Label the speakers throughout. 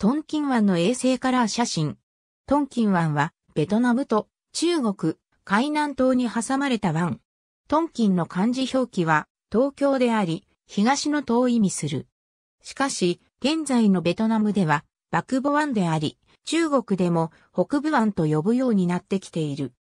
Speaker 1: トンキン湾の衛星カラー写真。トンキン湾は、ベトナムと中国、海南島に挟まれた湾。トンキンの漢字表記は、東京であり、東の島を意味する。しかし、現在のベトナムでは、バクボ湾であり、中国でも北部湾と呼ぶようになってきている。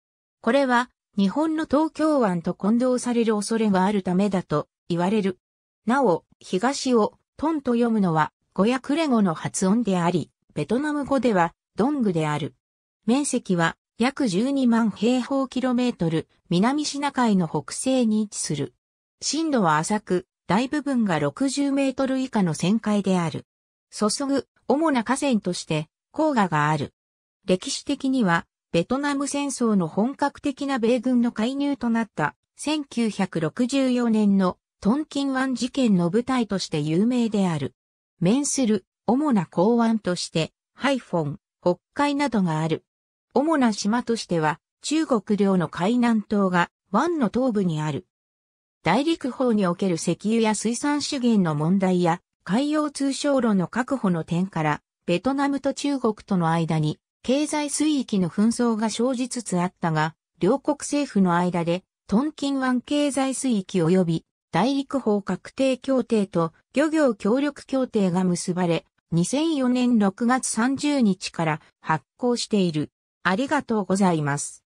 Speaker 1: これは、日本の東京湾と混同される恐れがあるためだと言われる。なお、東をトンと読むのは語やクレゴの発音であり、ベトナム語ではドングである。面積は約12万平方キロメートル、南シナ海の北西に位置する。深度は浅く、大部分が60メートル以下の旋回である。注ぐ主な河川として黄河がある。歴史的には、ベトナム戦争の本格的な米軍の介入となった1964年のトンキン湾事件の舞台として有名である。面する主な港湾として、ハイフォン、北海などがある。主な島としては、中国領の海南島が湾の東部にある。大陸法における石油や水産資源の問題や、海洋通商路の確保の点から、ベトナムと中国との間に、経済水域の紛争が生じつつあったが、両国政府の間で、トンキン湾経済水域及び大陸法確定協定と漁業協力協定が結ばれ、2004年6月30日から発行している。ありがとうございます。